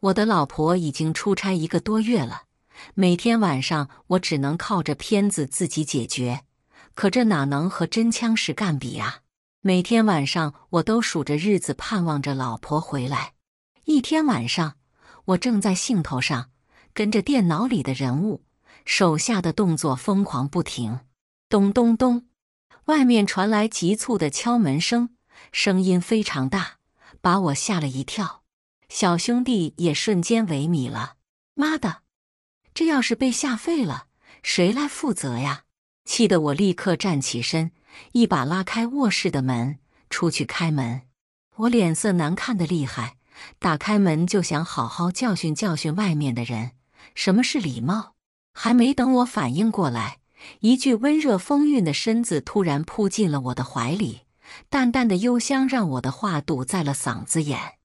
我的老婆已经出差一个多月了，每天晚上我只能靠着片子自己解决，可这哪能和真枪实干比啊！每天晚上我都数着日子，盼望着老婆回来。一天晚上，我正在兴头上跟着电脑里的人物手下的动作疯狂不停，咚咚咚，外面传来急促的敲门声，声音非常大，把我吓了一跳。小兄弟也瞬间萎靡了。妈的，这要是被吓废了，谁来负责呀？气得我立刻站起身，一把拉开卧室的门，出去开门。我脸色难看的厉害，打开门就想好好教训教训外面的人，什么是礼貌？还没等我反应过来，一具温热风韵的身子突然扑进了我的怀里，淡淡的幽香让我的话堵在了嗓子眼。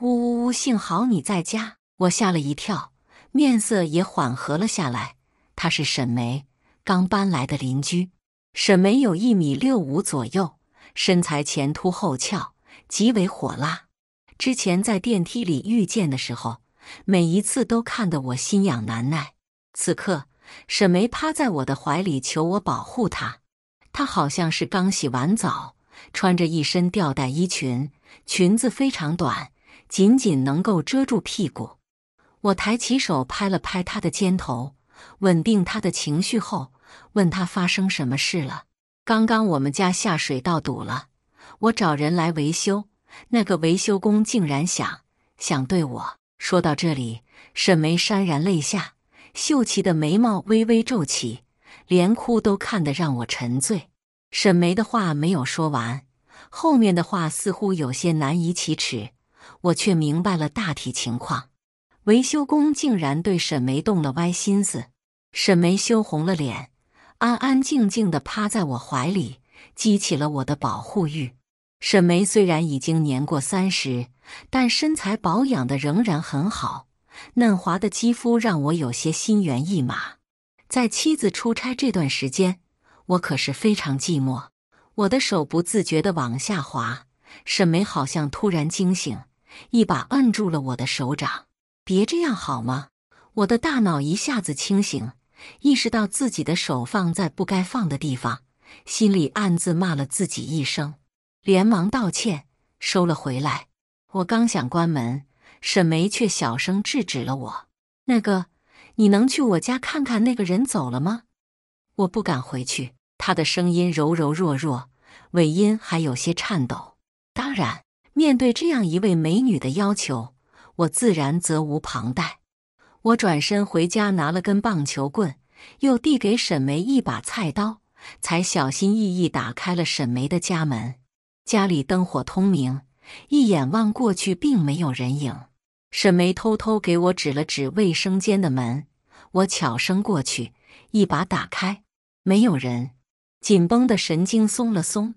呜呜呜！幸好你在家，我吓了一跳，面色也缓和了下来。她是沈梅，刚搬来的邻居。沈梅有一米六五左右，身材前凸后翘，极为火辣。之前在电梯里遇见的时候，每一次都看得我心痒难耐。此刻，沈梅趴在我的怀里求我保护她，她好像是刚洗完澡，穿着一身吊带衣裙，裙子非常短。仅仅能够遮住屁股，我抬起手拍了拍他的肩头，稳定他的情绪后，问他发生什么事了。刚刚我们家下水道堵了，我找人来维修，那个维修工竟然想想对我。说到这里，沈梅潸然泪下，秀气的眉毛微微皱起，连哭都看得让我沉醉。沈梅的话没有说完，后面的话似乎有些难以启齿。我却明白了大体情况，维修工竟然对沈梅动了歪心思。沈梅羞红了脸，安安静静的趴在我怀里，激起了我的保护欲。沈梅虽然已经年过三十，但身材保养的仍然很好，嫩滑的肌肤让我有些心猿意马。在妻子出差这段时间，我可是非常寂寞。我的手不自觉地往下滑，沈梅好像突然惊醒。一把摁住了我的手掌，别这样好吗？我的大脑一下子清醒，意识到自己的手放在不该放的地方，心里暗自骂了自己一声，连忙道歉，收了回来。我刚想关门，沈梅却小声制止了我：“那个，你能去我家看看那个人走了吗？”我不敢回去。他的声音柔柔弱弱，尾音还有些颤抖。当然。面对这样一位美女的要求，我自然责无旁贷。我转身回家，拿了根棒球棍，又递给沈梅一把菜刀，才小心翼翼打开了沈梅的家门。家里灯火通明，一眼望过去并没有人影。沈梅偷偷给我指了指卫生间的门，我悄声过去，一把打开，没有人。紧绷的神经松了松，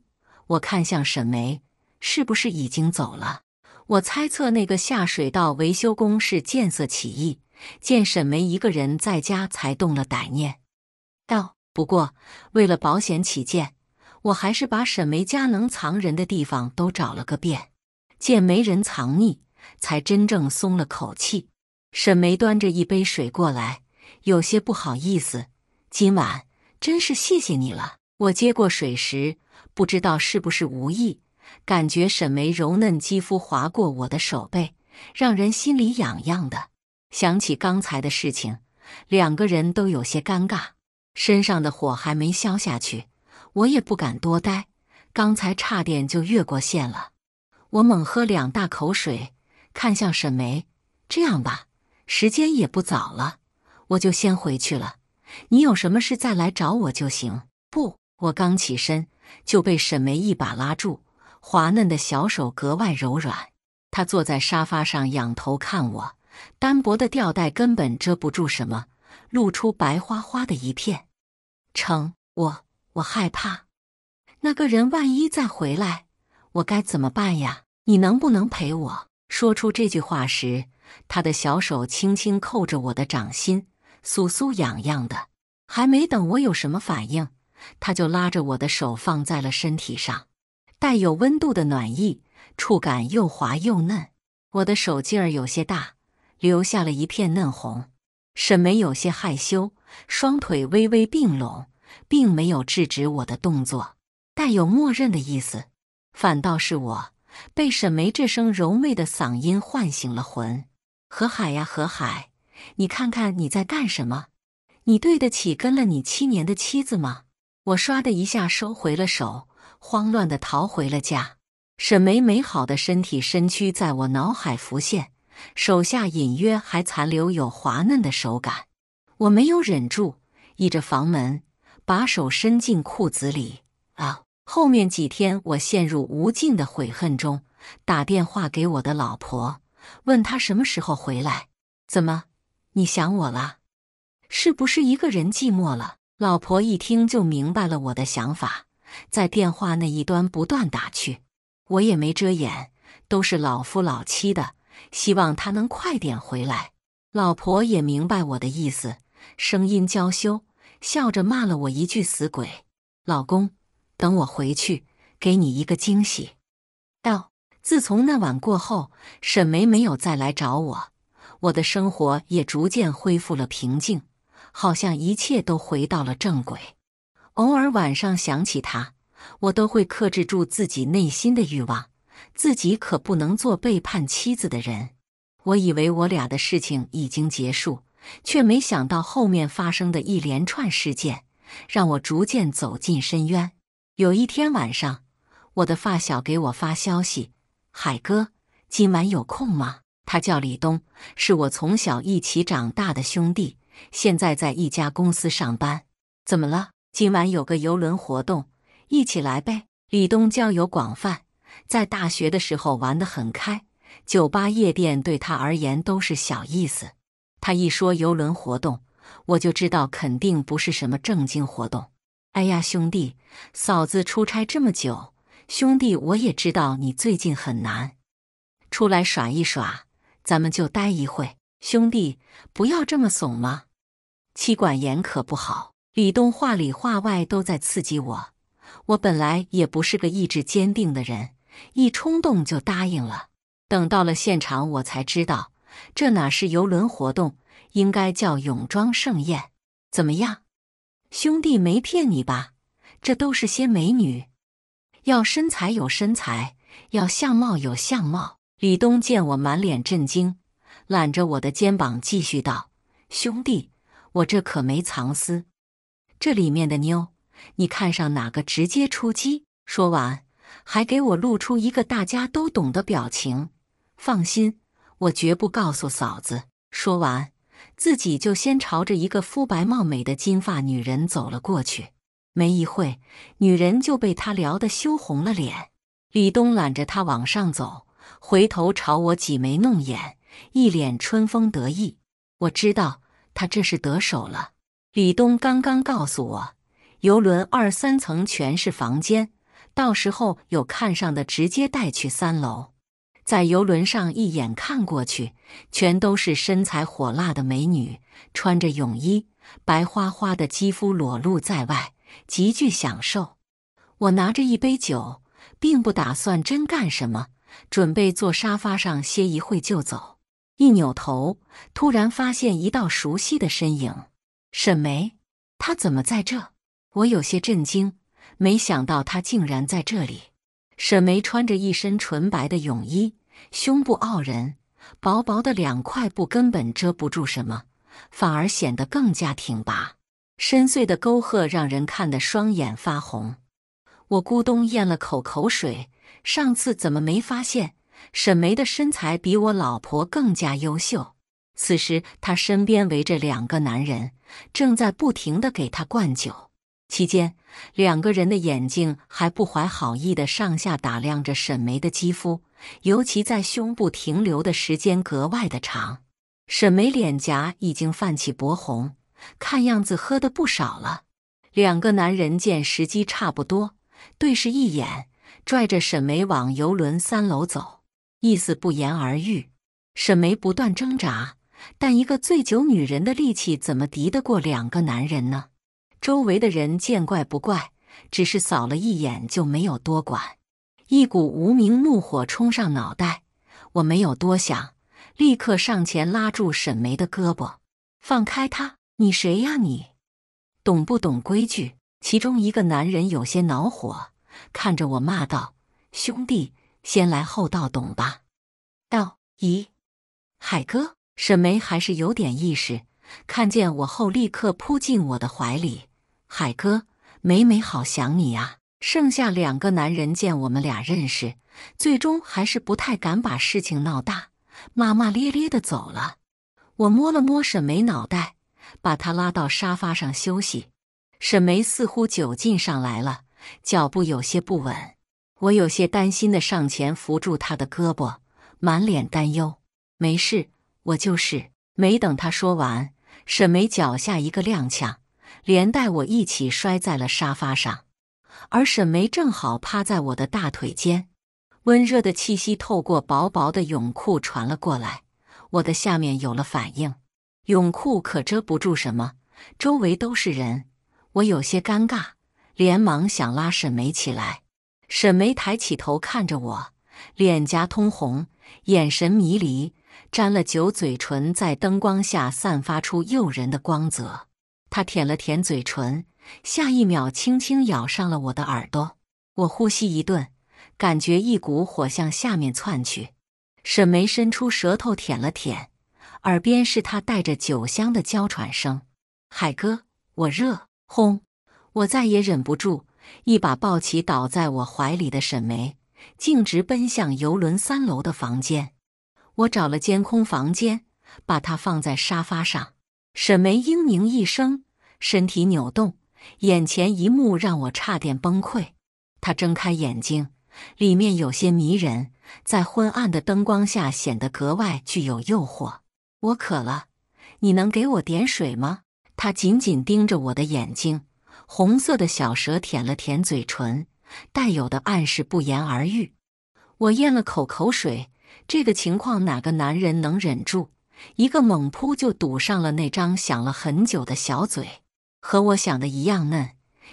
我看向沈梅。是不是已经走了？我猜测那个下水道维修工是见色起意，见沈梅一个人在家才动了歹念。道不过为了保险起见，我还是把沈梅家能藏人的地方都找了个遍，见没人藏匿，才真正松了口气。沈梅端着一杯水过来，有些不好意思：“今晚真是谢谢你了。”我接过水时，不知道是不是无意。感觉沈眉柔嫩肌肤划过我的手背，让人心里痒痒的。想起刚才的事情，两个人都有些尴尬，身上的火还没消下去，我也不敢多待。刚才差点就越过线了。我猛喝两大口水，看向沈眉：“这样吧，时间也不早了，我就先回去了。你有什么事再来找我就行。”不，我刚起身就被沈眉一把拉住。滑嫩的小手格外柔软，他坐在沙发上仰头看我，单薄的吊带根本遮不住什么，露出白花花的一片。成，我我害怕，那个人万一再回来，我该怎么办呀？你能不能陪我？说出这句话时，他的小手轻轻扣着我的掌心，酥酥痒痒的。还没等我有什么反应，他就拉着我的手放在了身体上。带有温度的暖意，触感又滑又嫩。我的手劲儿有些大，留下了一片嫩红。沈梅有些害羞，双腿微微并拢，并没有制止我的动作，带有默认的意思。反倒是我被沈梅这声柔媚的嗓音唤醒了魂。何海呀，何海，你看看你在干什么？你对得起跟了你七年的妻子吗？我唰的一下收回了手。慌乱地逃回了家。沈梅美好的身体身躯在我脑海浮现，手下隐约还残留有滑嫩的手感。我没有忍住，倚着房门，把手伸进裤子里啊！后面几天，我陷入无尽的悔恨中。打电话给我的老婆，问她什么时候回来？怎么，你想我了？是不是一个人寂寞了？老婆一听就明白了我的想法。在电话那一端不断打去，我也没遮掩，都是老夫老妻的，希望他能快点回来。老婆也明白我的意思，声音娇羞，笑着骂了我一句“死鬼”。老公，等我回去给你一个惊喜。到自从那晚过后，沈梅没有再来找我，我的生活也逐渐恢复了平静，好像一切都回到了正轨。偶尔晚上想起他，我都会克制住自己内心的欲望，自己可不能做背叛妻子的人。我以为我俩的事情已经结束，却没想到后面发生的一连串事件，让我逐渐走进深渊。有一天晚上，我的发小给我发消息：“海哥，今晚有空吗？”他叫李东，是我从小一起长大的兄弟，现在在一家公司上班。怎么了？今晚有个游轮活动，一起来呗！李东交友广泛，在大学的时候玩的很开，酒吧夜店对他而言都是小意思。他一说游轮活动，我就知道肯定不是什么正经活动。哎呀，兄弟，嫂子出差这么久，兄弟我也知道你最近很难，出来耍一耍，咱们就待一会。兄弟，不要这么怂嘛，妻管严可不好。李东话里话外都在刺激我，我本来也不是个意志坚定的人，一冲动就答应了。等到了现场，我才知道这哪是游轮活动，应该叫泳装盛宴。怎么样，兄弟，没骗你吧？这都是些美女，要身材有身材，要相貌有相貌。李东见我满脸震惊，揽着我的肩膀继续道：“兄弟，我这可没藏私。”这里面的妞，你看上哪个直接出击。说完，还给我露出一个大家都懂的表情。放心，我绝不告诉嫂子。说完，自己就先朝着一个肤白貌美的金发女人走了过去。没一会女人就被他聊得羞红了脸。李东揽着她往上走，回头朝我挤眉弄眼，一脸春风得意。我知道他这是得手了。李东刚刚告诉我，游轮二三层全是房间，到时候有看上的直接带去三楼。在游轮上一眼看过去，全都是身材火辣的美女，穿着泳衣，白花花的肌肤裸露在外，极具享受。我拿着一杯酒，并不打算真干什么，准备坐沙发上歇一会就走。一扭头，突然发现一道熟悉的身影。沈梅，她怎么在这？我有些震惊，没想到她竟然在这里。沈梅穿着一身纯白的泳衣，胸部傲人，薄薄的两块布根本遮不住什么，反而显得更加挺拔。深邃的沟壑让人看得双眼发红。我咕咚咽了口口水，上次怎么没发现沈梅的身材比我老婆更加优秀？此时，他身边围着两个男人，正在不停的给他灌酒。期间，两个人的眼睛还不怀好意的上下打量着沈梅的肌肤，尤其在胸部停留的时间格外的长。沈梅脸颊已经泛起薄红，看样子喝的不少了。两个男人见时机差不多，对视一眼，拽着沈梅往游轮三楼走，意思不言而喻。沈梅不断挣扎。但一个醉酒女人的力气怎么敌得过两个男人呢？周围的人见怪不怪，只是扫了一眼就没有多管。一股无名怒火冲上脑袋，我没有多想，立刻上前拉住沈梅的胳膊：“放开他！你谁呀？你懂不懂规矩？”其中一个男人有些恼火，看着我骂道：“兄弟，先来后到，懂吧？”“道咦，海哥。”沈梅还是有点意识，看见我后立刻扑进我的怀里。海哥，梅梅好想你啊！剩下两个男人见我们俩认识，最终还是不太敢把事情闹大，骂骂咧咧的走了。我摸了摸沈梅脑袋，把她拉到沙发上休息。沈梅似乎酒劲上来了，脚步有些不稳，我有些担心的上前扶住她的胳膊，满脸担忧。没事。我就是没等他说完，沈梅脚下一个踉跄，连带我一起摔在了沙发上。而沈梅正好趴在我的大腿间，温热的气息透过薄薄的泳裤传了过来，我的下面有了反应。泳裤可遮不住什么，周围都是人，我有些尴尬，连忙想拉沈梅起来。沈梅抬起头看着我，脸颊通红，眼神迷离。沾了酒，嘴唇在灯光下散发出诱人的光泽。他舔了舔嘴唇，下一秒轻轻咬上了我的耳朵。我呼吸一顿，感觉一股火向下面窜去。沈梅伸出舌头舔了舔，耳边是他带着酒香的娇喘声。海哥，我热！轰！我再也忍不住，一把抱起倒在我怀里的沈梅，径直奔向游轮三楼的房间。我找了间空房间，把它放在沙发上。沈梅嘤咛一声，身体扭动，眼前一幕让我差点崩溃。她睁开眼睛，里面有些迷人，在昏暗的灯光下显得格外具有诱惑。我渴了，你能给我点水吗？她紧紧盯着我的眼睛，红色的小蛇舔了舔嘴唇，带有的暗示不言而喻。我咽了口口水。这个情况哪个男人能忍住？一个猛扑就堵上了那张想了很久的小嘴，和我想的一样嫩，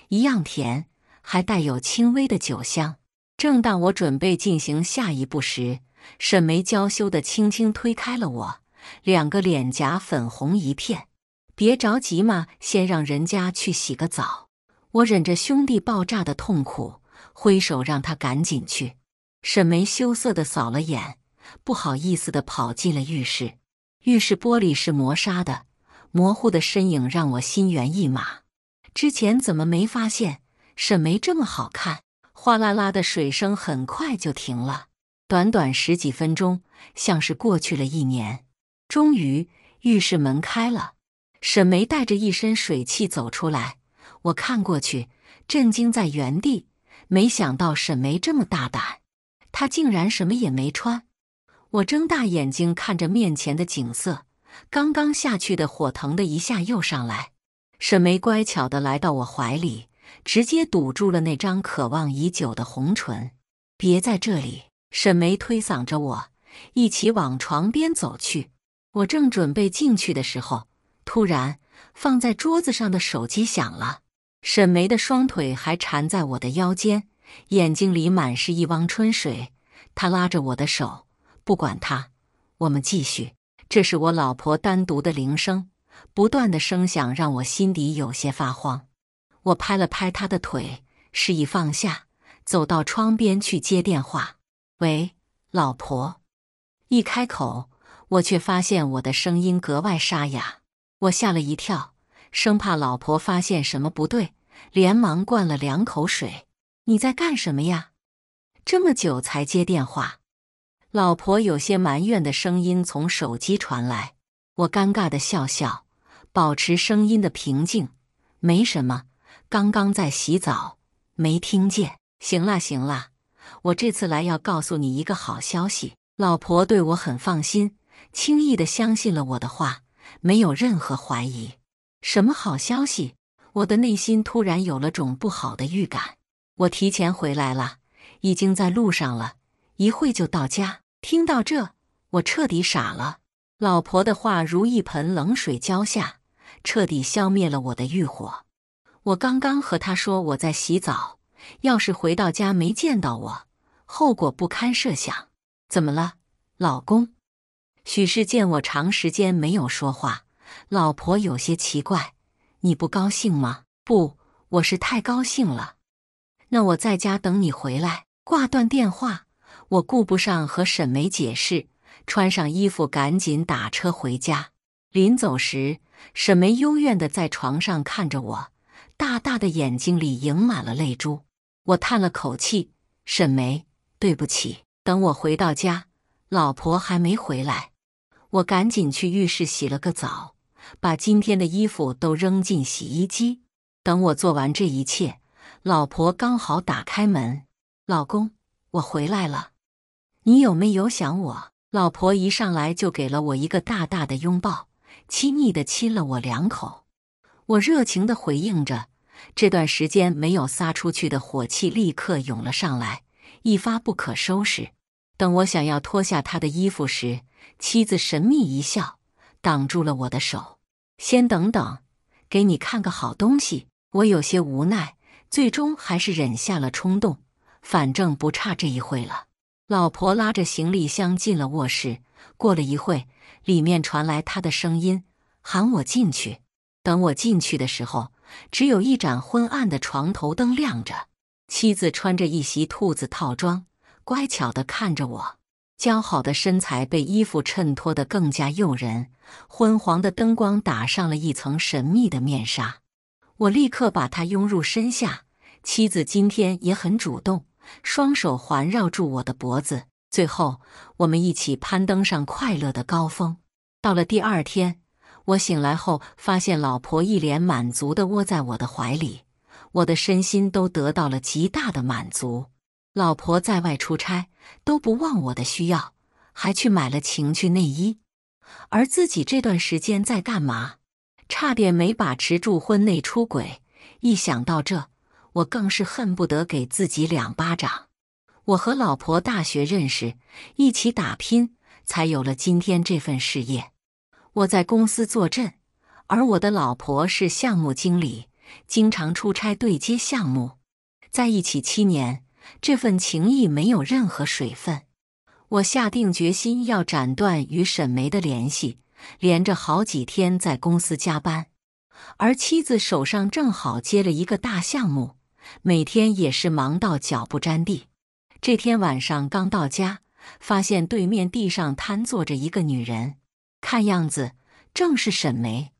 一样甜，还带有轻微的酒香。正当我准备进行下一步时，沈梅娇羞的轻轻推开了我，两个脸颊粉红一片。别着急嘛，先让人家去洗个澡。我忍着兄弟爆炸的痛苦，挥手让他赶紧去。沈梅羞涩的扫了眼。不好意思的跑进了浴室，浴室玻璃是磨砂的，模糊的身影让我心猿意马。之前怎么没发现沈梅这么好看？哗啦啦的水声很快就停了，短短十几分钟，像是过去了一年。终于，浴室门开了，沈梅带着一身水气走出来。我看过去，震惊在原地。没想到沈梅这么大胆，她竟然什么也没穿。我睁大眼睛看着面前的景色，刚刚下去的火腾的一下又上来。沈梅乖巧的来到我怀里，直接堵住了那张渴望已久的红唇。别在这里！沈梅推搡着我，一起往床边走去。我正准备进去的时候，突然放在桌子上的手机响了。沈梅的双腿还缠在我的腰间，眼睛里满是一汪春水。她拉着我的手。不管他，我们继续。这是我老婆单独的铃声，不断的声响让我心底有些发慌。我拍了拍她的腿，示意放下，走到窗边去接电话。喂，老婆。一开口，我却发现我的声音格外沙哑，我吓了一跳，生怕老婆发现什么不对，连忙灌了两口水。你在干什么呀？这么久才接电话。老婆有些埋怨的声音从手机传来，我尴尬地笑笑，保持声音的平静。没什么，刚刚在洗澡，没听见。行啦行啦，我这次来要告诉你一个好消息。老婆对我很放心，轻易地相信了我的话，没有任何怀疑。什么好消息？我的内心突然有了种不好的预感。我提前回来了，已经在路上了。一会就到家。听到这，我彻底傻了。老婆的话如一盆冷水浇下，彻底消灭了我的欲火。我刚刚和她说我在洗澡，要是回到家没见到我，后果不堪设想。怎么了，老公？许是见我长时间没有说话，老婆有些奇怪。你不高兴吗？不，我是太高兴了。那我在家等你回来。挂断电话。我顾不上和沈梅解释，穿上衣服赶紧打车回家。临走时，沈梅幽怨地在床上看着我，大大的眼睛里盈满了泪珠。我叹了口气：“沈梅，对不起。”等我回到家，老婆还没回来，我赶紧去浴室洗了个澡，把今天的衣服都扔进洗衣机。等我做完这一切，老婆刚好打开门：“老公，我回来了。”你有没有想我？老婆一上来就给了我一个大大的拥抱，亲昵的亲了我两口。我热情的回应着，这段时间没有撒出去的火气立刻涌了上来，一发不可收拾。等我想要脱下她的衣服时，妻子神秘一笑，挡住了我的手：“先等等，给你看个好东西。”我有些无奈，最终还是忍下了冲动，反正不差这一回了。老婆拉着行李箱进了卧室，过了一会，里面传来她的声音，喊我进去。等我进去的时候，只有一盏昏暗的床头灯亮着。妻子穿着一袭兔子套装，乖巧地看着我，姣好的身材被衣服衬托得更加诱人。昏黄的灯光打上了一层神秘的面纱。我立刻把她拥入身下，妻子今天也很主动。双手环绕住我的脖子，最后我们一起攀登上快乐的高峰。到了第二天，我醒来后发现老婆一脸满足地窝在我的怀里，我的身心都得到了极大的满足。老婆在外出差都不忘我的需要，还去买了情趣内衣，而自己这段时间在干嘛？差点没把持住婚内出轨。一想到这。我更是恨不得给自己两巴掌。我和老婆大学认识，一起打拼，才有了今天这份事业。我在公司坐镇，而我的老婆是项目经理，经常出差对接项目。在一起七年，这份情谊没有任何水分。我下定决心要斩断与沈梅的联系，连着好几天在公司加班，而妻子手上正好接了一个大项目。每天也是忙到脚不沾地。这天晚上刚到家，发现对面地上瘫坐着一个女人，看样子正是沈梅。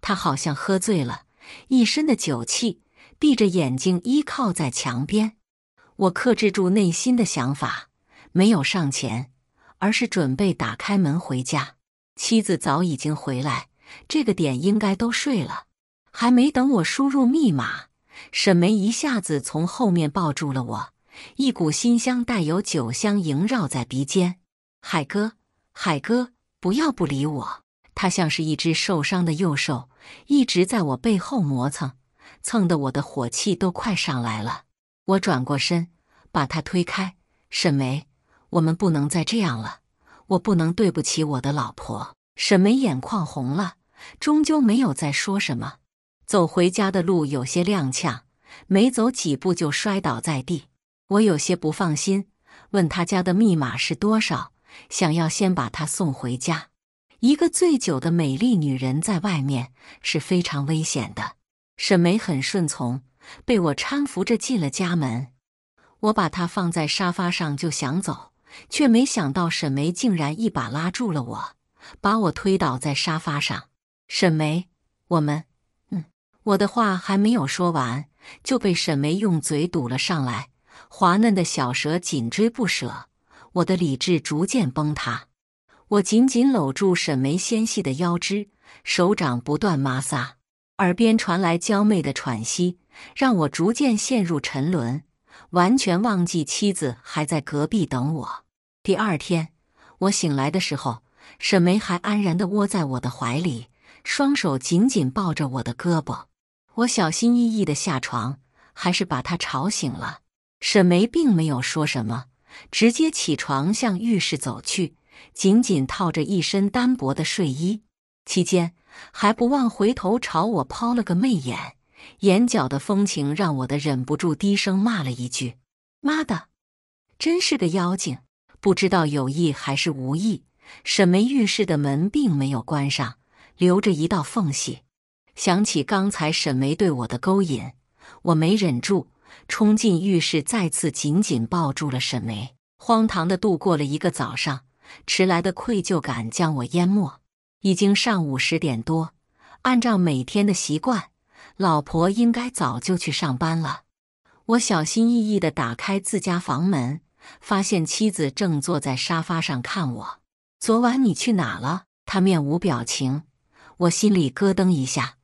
她好像喝醉了，一身的酒气，闭着眼睛依靠在墙边。我克制住内心的想法，没有上前，而是准备打开门回家。妻子早已经回来，这个点应该都睡了。还没等我输入密码。沈梅一下子从后面抱住了我，一股馨香带有酒香萦绕在鼻尖。海哥，海哥，不要不理我！他像是一只受伤的幼兽，一直在我背后磨蹭，蹭得我的火气都快上来了。我转过身，把他推开。沈梅，我们不能再这样了，我不能对不起我的老婆。沈梅眼眶红了，终究没有再说什么。走回家的路有些踉跄，没走几步就摔倒在地。我有些不放心，问他家的密码是多少，想要先把他送回家。一个醉酒的美丽女人在外面是非常危险的。沈梅很顺从，被我搀扶着进了家门。我把她放在沙发上就想走，却没想到沈梅竟然一把拉住了我，把我推倒在沙发上。沈梅，我们。我的话还没有说完，就被沈梅用嘴堵了上来，滑嫩的小舌紧追不舍，我的理智逐渐崩塌。我紧紧搂住沈梅纤细的腰肢，手掌不断摩挲，耳边传来娇媚的喘息，让我逐渐陷入沉沦，完全忘记妻子还在隔壁等我。第二天，我醒来的时候，沈梅还安然地窝在我的怀里，双手紧紧抱着我的胳膊。我小心翼翼的下床，还是把她吵醒了。沈梅并没有说什么，直接起床向浴室走去，紧紧套着一身单薄的睡衣。期间还不忘回头朝我抛了个媚眼，眼角的风情让我的忍不住低声骂了一句：“妈的，真是个妖精！”不知道有意还是无意，沈梅浴室的门并没有关上，留着一道缝隙。想起刚才沈梅对我的勾引，我没忍住，冲进浴室，再次紧紧抱住了沈梅。荒唐的度过了一个早上，迟来的愧疚感将我淹没。已经上午十点多，按照每天的习惯，老婆应该早就去上班了。我小心翼翼地打开自家房门，发现妻子正坐在沙发上看我。昨晚你去哪了？他面无表情，我心里咯噔一下。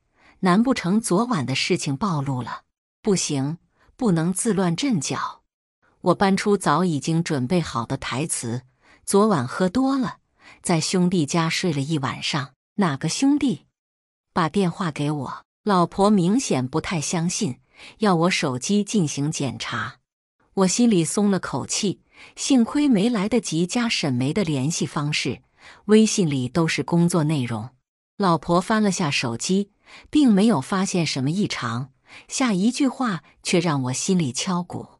难不成昨晚的事情暴露了？不行，不能自乱阵脚。我搬出早已经准备好的台词：昨晚喝多了，在兄弟家睡了一晚上。哪个兄弟？把电话给我。老婆明显不太相信，要我手机进行检查。我心里松了口气，幸亏没来得及加沈梅的联系方式，微信里都是工作内容。老婆翻了下手机。并没有发现什么异常，下一句话却让我心里敲鼓：“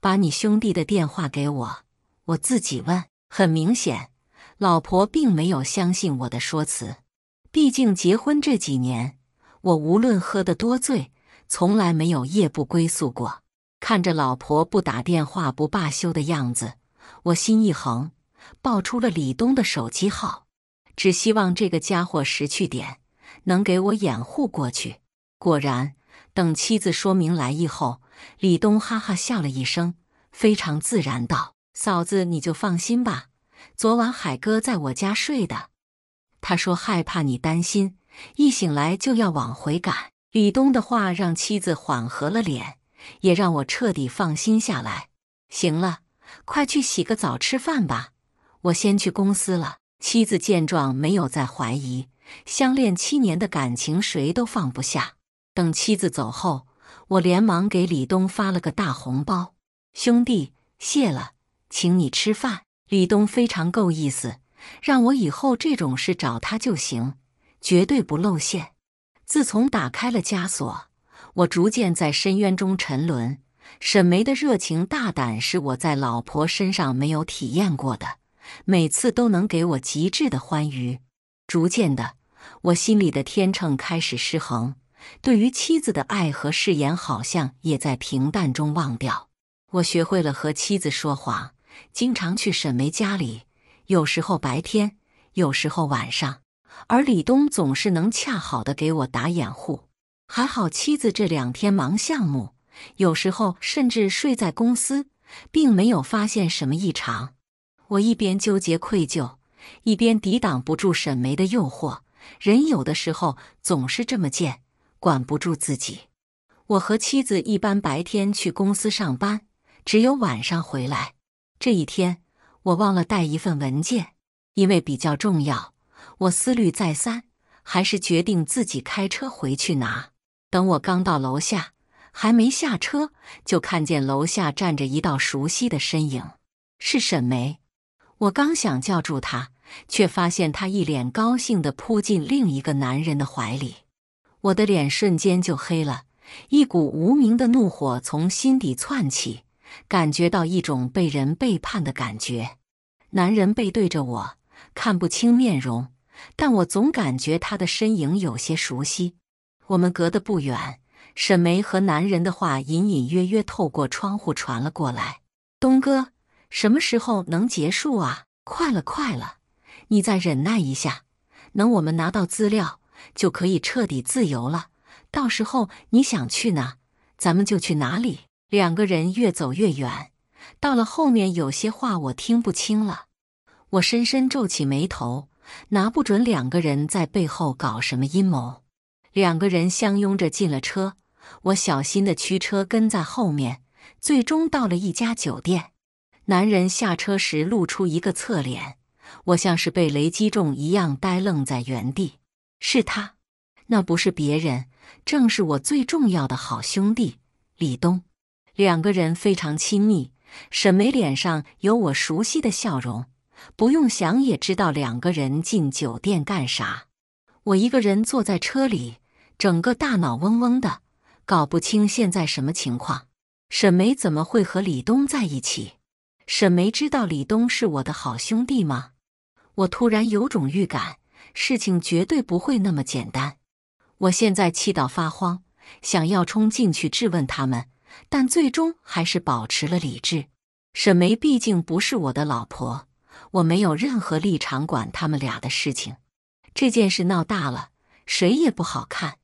把你兄弟的电话给我，我自己问。”很明显，老婆并没有相信我的说辞。毕竟结婚这几年，我无论喝得多醉，从来没有夜不归宿过。看着老婆不打电话不罢休的样子，我心一横，报出了李东的手机号，只希望这个家伙识趣点。能给我掩护过去。果然，等妻子说明来意后，李东哈哈笑了一声，非常自然道：“嫂子，你就放心吧。昨晚海哥在我家睡的，他说害怕你担心，一醒来就要往回赶。”李东的话让妻子缓和了脸，也让我彻底放心下来。行了，快去洗个澡吃饭吧，我先去公司了。妻子见状，没有再怀疑。相恋七年的感情，谁都放不下。等妻子走后，我连忙给李东发了个大红包：“兄弟，谢了，请你吃饭。”李东非常够意思，让我以后这种事找他就行，绝对不露馅。自从打开了枷锁，我逐渐在深渊中沉沦。沈梅的热情大胆是我在老婆身上没有体验过的，每次都能给我极致的欢愉。逐渐的，我心里的天秤开始失衡，对于妻子的爱和誓言好像也在平淡中忘掉。我学会了和妻子说谎，经常去沈梅家里，有时候白天，有时候晚上，而李东总是能恰好的给我打掩护。还好妻子这两天忙项目，有时候甚至睡在公司，并没有发现什么异常。我一边纠结愧疚。一边抵挡不住沈梅的诱惑，人有的时候总是这么贱，管不住自己。我和妻子一般白天去公司上班，只有晚上回来。这一天我忘了带一份文件，因为比较重要，我思虑再三，还是决定自己开车回去拿。等我刚到楼下，还没下车，就看见楼下站着一道熟悉的身影，是沈梅。我刚想叫住她。却发现他一脸高兴地扑进另一个男人的怀里，我的脸瞬间就黑了，一股无名的怒火从心底窜起，感觉到一种被人背叛的感觉。男人背对着我，看不清面容，但我总感觉他的身影有些熟悉。我们隔得不远，沈梅和男人的话隐隐约约透过窗户传了过来：“东哥，什么时候能结束啊？快了，快了。”你再忍耐一下，等我们拿到资料，就可以彻底自由了。到时候你想去哪，咱们就去哪里。两个人越走越远，到了后面有些话我听不清了。我深深皱起眉头，拿不准两个人在背后搞什么阴谋。两个人相拥着进了车，我小心的驱车跟在后面，最终到了一家酒店。男人下车时露出一个侧脸。我像是被雷击中一样呆愣在原地。是他，那不是别人，正是我最重要的好兄弟李东。两个人非常亲密。沈梅脸上有我熟悉的笑容，不用想也知道两个人进酒店干啥。我一个人坐在车里，整个大脑嗡嗡的，搞不清现在什么情况。沈梅怎么会和李东在一起？沈梅知道李东是我的好兄弟吗？我突然有种预感，事情绝对不会那么简单。我现在气到发慌，想要冲进去质问他们，但最终还是保持了理智。沈梅毕竟不是我的老婆，我没有任何立场管他们俩的事情。这件事闹大了，谁也不好看。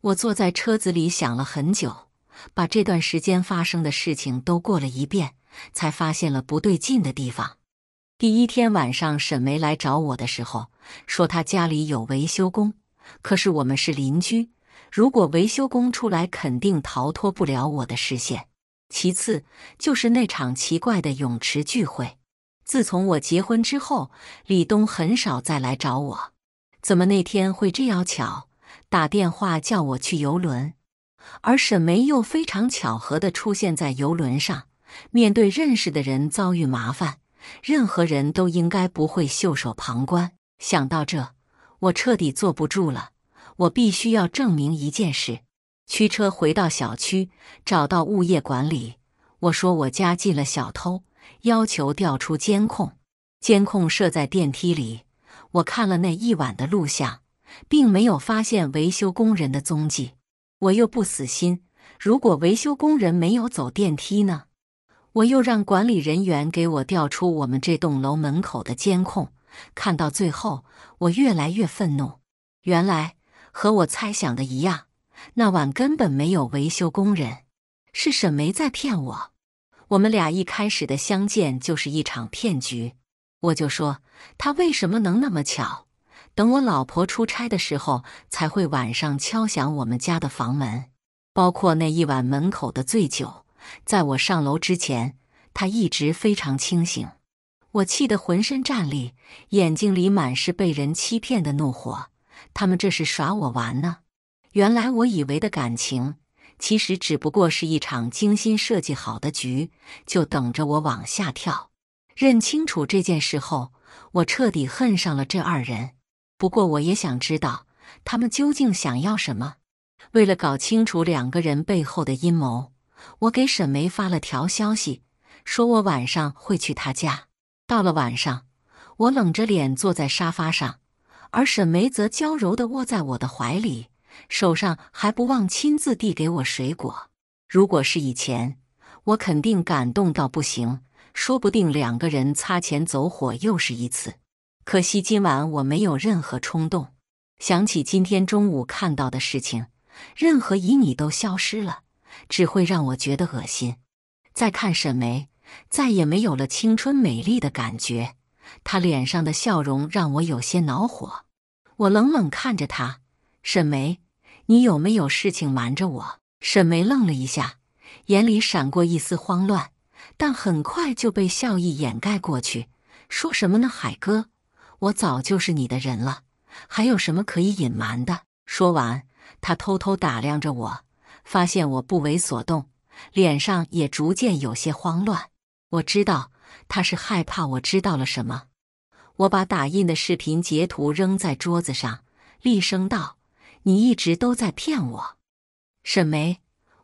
我坐在车子里想了很久，把这段时间发生的事情都过了一遍，才发现了不对劲的地方。第一天晚上，沈梅来找我的时候，说她家里有维修工，可是我们是邻居，如果维修工出来，肯定逃脱不了我的视线。其次就是那场奇怪的泳池聚会。自从我结婚之后，李东很少再来找我，怎么那天会这样巧？打电话叫我去游轮，而沈梅又非常巧合地出现在游轮上，面对认识的人遭遇麻烦。任何人都应该不会袖手旁观。想到这，我彻底坐不住了。我必须要证明一件事。驱车回到小区，找到物业管理，我说我家进了小偷，要求调出监控。监控设在电梯里，我看了那一晚的录像，并没有发现维修工人的踪迹。我又不死心，如果维修工人没有走电梯呢？我又让管理人员给我调出我们这栋楼门口的监控，看到最后，我越来越愤怒。原来和我猜想的一样，那晚根本没有维修工人，是沈梅在骗我。我们俩一开始的相见就是一场骗局。我就说，他为什么能那么巧，等我老婆出差的时候才会晚上敲响我们家的房门，包括那一晚门口的醉酒。在我上楼之前，他一直非常清醒。我气得浑身战栗，眼睛里满是被人欺骗的怒火。他们这是耍我玩呢！原来我以为的感情，其实只不过是一场精心设计好的局，就等着我往下跳。认清楚这件事后，我彻底恨上了这二人。不过，我也想知道他们究竟想要什么。为了搞清楚两个人背后的阴谋。我给沈梅发了条消息，说我晚上会去她家。到了晚上，我冷着脸坐在沙发上，而沈梅则娇柔地窝在我的怀里，手上还不忘亲自递给我水果。如果是以前，我肯定感动到不行，说不定两个人擦肩走火又是一次。可惜今晚我没有任何冲动。想起今天中午看到的事情，任何旖旎都消失了。只会让我觉得恶心。再看沈梅，再也没有了青春美丽的感觉。她脸上的笑容让我有些恼火。我冷冷看着她：“沈梅，你有没有事情瞒着我？”沈梅愣了一下，眼里闪过一丝慌乱，但很快就被笑意掩盖过去。“说什么呢，海哥？我早就是你的人了，还有什么可以隐瞒的？”说完，她偷偷打量着我。发现我不为所动，脸上也逐渐有些慌乱。我知道他是害怕我知道了什么。我把打印的视频截图扔在桌子上，厉声道：“你一直都在骗我，沈梅，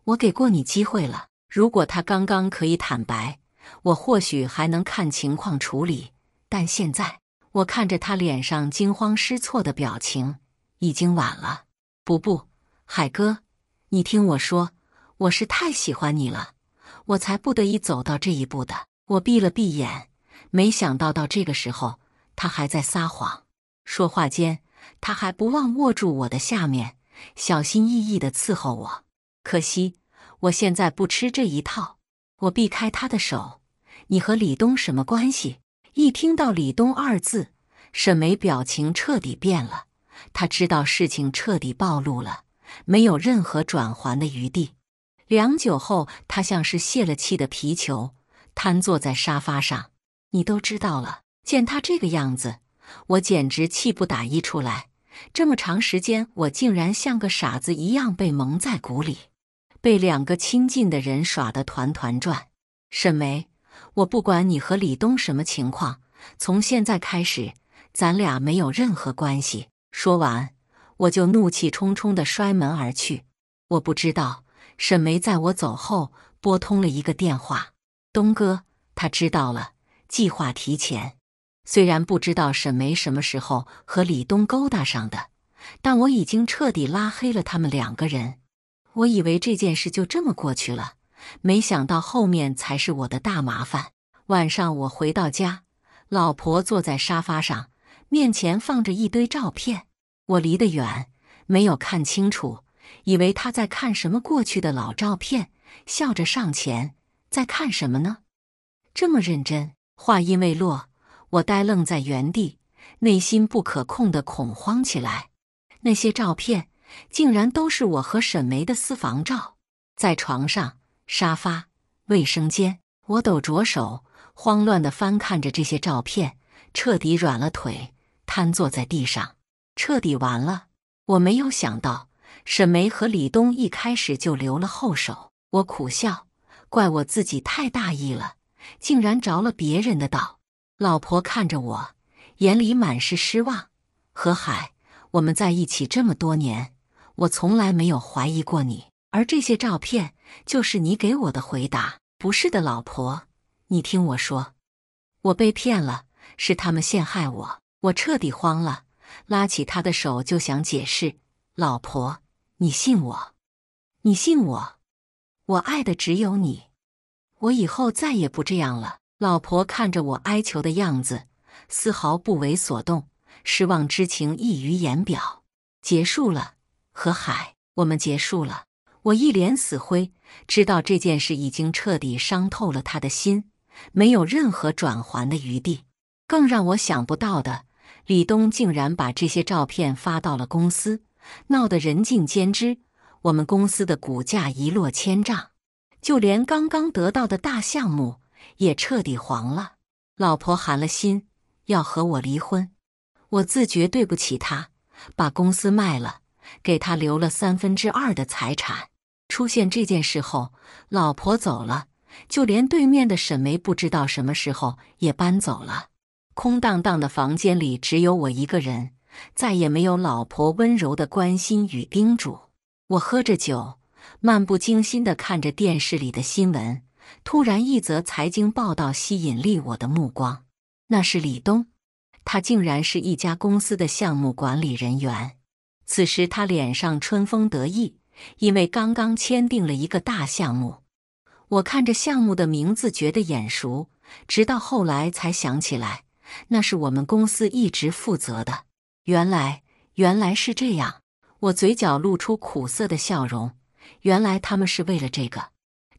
我给过你机会了。如果他刚刚可以坦白，我或许还能看情况处理。但现在，我看着他脸上惊慌失措的表情，已经晚了。不不，海哥。”你听我说，我是太喜欢你了，我才不得已走到这一步的。我闭了闭眼，没想到到这个时候他还在撒谎。说话间，他还不忘握住我的下面，小心翼翼地伺候我。可惜我现在不吃这一套，我避开他的手。你和李东什么关系？一听到“李东”二字，沈梅表情彻底变了。他知道事情彻底暴露了。没有任何转圜的余地。良久后，他像是泄了气的皮球，瘫坐在沙发上。你都知道了。见他这个样子，我简直气不打一处来。这么长时间，我竟然像个傻子一样被蒙在鼓里，被两个亲近的人耍得团团转。沈梅，我不管你和李东什么情况，从现在开始，咱俩没有任何关系。说完。我就怒气冲冲地摔门而去。我不知道沈梅在我走后拨通了一个电话。东哥，他知道了，计划提前。虽然不知道沈梅什么时候和李东勾搭上的，但我已经彻底拉黑了他们两个人。我以为这件事就这么过去了，没想到后面才是我的大麻烦。晚上我回到家，老婆坐在沙发上，面前放着一堆照片。我离得远，没有看清楚，以为他在看什么过去的老照片，笑着上前，在看什么呢？这么认真。话音未落，我呆愣在原地，内心不可控的恐慌起来。那些照片竟然都是我和沈梅的私房照，在床上、沙发、卫生间，我抖着手，慌乱的翻看着这些照片，彻底软了腿，瘫坐在地上。彻底完了！我没有想到，沈梅和李东一开始就留了后手。我苦笑，怪我自己太大意了，竟然着了别人的道。老婆看着我，眼里满是失望。何海，我们在一起这么多年，我从来没有怀疑过你。而这些照片，就是你给我的回答。不是的，老婆，你听我说，我被骗了，是他们陷害我。我彻底慌了。拉起他的手就想解释：“老婆，你信我，你信我，我爱的只有你，我以后再也不这样了。”老婆看着我哀求的样子，丝毫不为所动，失望之情溢于言表。结束了，和海，我们结束了。我一脸死灰，知道这件事已经彻底伤透了他的心，没有任何转圜的余地。更让我想不到的。李东竟然把这些照片发到了公司，闹得人尽皆知。我们公司的股价一落千丈，就连刚刚得到的大项目也彻底黄了。老婆寒了心，要和我离婚。我自觉对不起他，把公司卖了，给他留了三分之二的财产。出现这件事后，老婆走了，就连对面的沈梅不知道什么时候也搬走了。空荡荡的房间里只有我一个人，再也没有老婆温柔的关心与叮嘱。我喝着酒，漫不经心的看着电视里的新闻。突然，一则财经报道吸引力我的目光。那是李东，他竟然是一家公司的项目管理人员。此时他脸上春风得意，因为刚刚签订了一个大项目。我看着项目的名字觉得眼熟，直到后来才想起来。那是我们公司一直负责的。原来，原来是这样。我嘴角露出苦涩的笑容。原来他们是为了这个，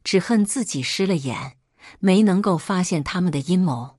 只恨自己失了眼，没能够发现他们的阴谋。